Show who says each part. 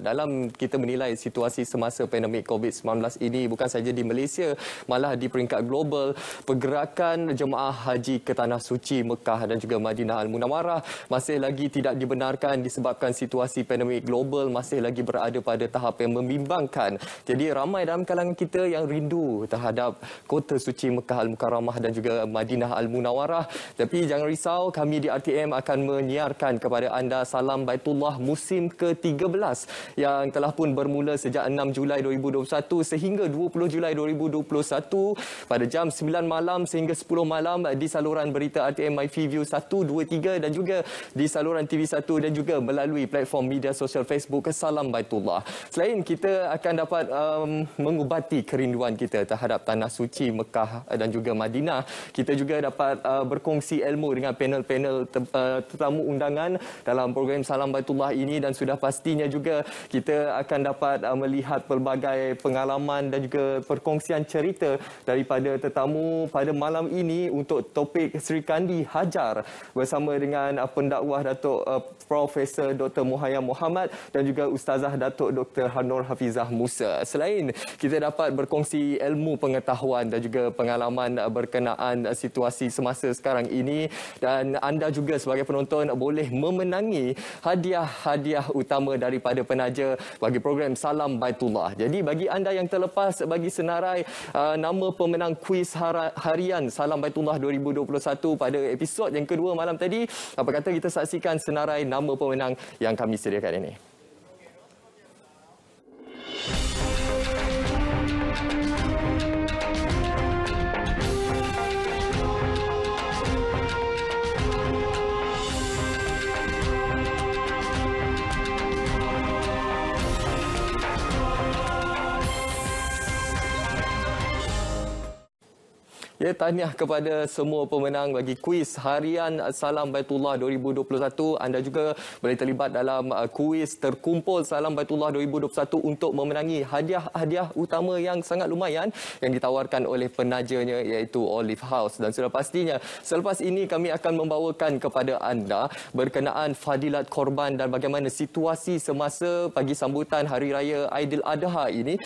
Speaker 1: Dalam kita menilai situasi semasa pandemik COVID-19 ini bukan saja di Malaysia malah di peringkat global pergerakan jemaah haji ke Tanah Suci Mekah dan juga Madinah Al-Munawarah masih lagi tidak dibenarkan disebabkan situasi pandemik global masih lagi berada pada tahap yang membimbangkan. Jadi ramai dalam kalangan kita yang rindu terhadap kota suci Mekah Al-Mukarramah dan juga Madinah Al-Munawarah. Tapi jangan risau kami di RTM akan menyiarkan kepada anda salam Baitullah musim ke-13 yang telah pun bermula sejak 6 Julai 2021 sehingga 20 Julai 2021 pada jam 9 malam sehingga 10 malam di saluran berita RTM MyFeeView 1, 2, 3 dan juga di saluran TV1 dan juga melalui platform media sosial Facebook Salam Baitullah. Selain kita akan dapat um, mengubati kerinduan kita terhadap Tanah Suci, Mekah dan juga Madinah, kita juga dapat uh, berkongsi ilmu dengan panel-panel uh, tetamu undangan dalam program Salam Baitullah ini dan sudah pastinya juga kita akan dapat uh, melihat pelbagai pengalaman dan juga perkongsian cerita daripada tetamu pada malam ini untuk topik Sri Kandi Hajar bersama dengan uh, pendakwah Datuk uh, Profesor Dr. Muhaya Muhammad dan juga Ustazah Datuk Dr. Hanur Hafizah Musa. Selain kita dapat berkongsi ilmu pengetahuan dan juga pengalaman uh, berkenaan uh, situasi semasa sekarang ini dan anda juga sebagai penonton boleh memenangi hadiah-hadiah utama daripada penaja saja bagi program Salam Baitullah. Jadi bagi anda yang terlepas bagi senarai uh, nama pemenang kuis harian Salam Baitullah 2021 pada episod yang kedua malam tadi, apa kata kita saksikan senarai nama pemenang yang kami sediakan ini. Ya, tahniah kepada semua pemenang bagi kuis Harian Salam Baitullah 2021. Anda juga boleh terlibat dalam uh, kuis terkumpul Salam Baitullah 2021 untuk memenangi hadiah-hadiah utama yang sangat lumayan yang ditawarkan oleh penajanya iaitu Olive House. Dan sudah pastinya, selepas ini kami akan membawakan kepada anda berkenaan fadilat korban dan bagaimana situasi semasa pagi sambutan Hari Raya Aidil Adha ini.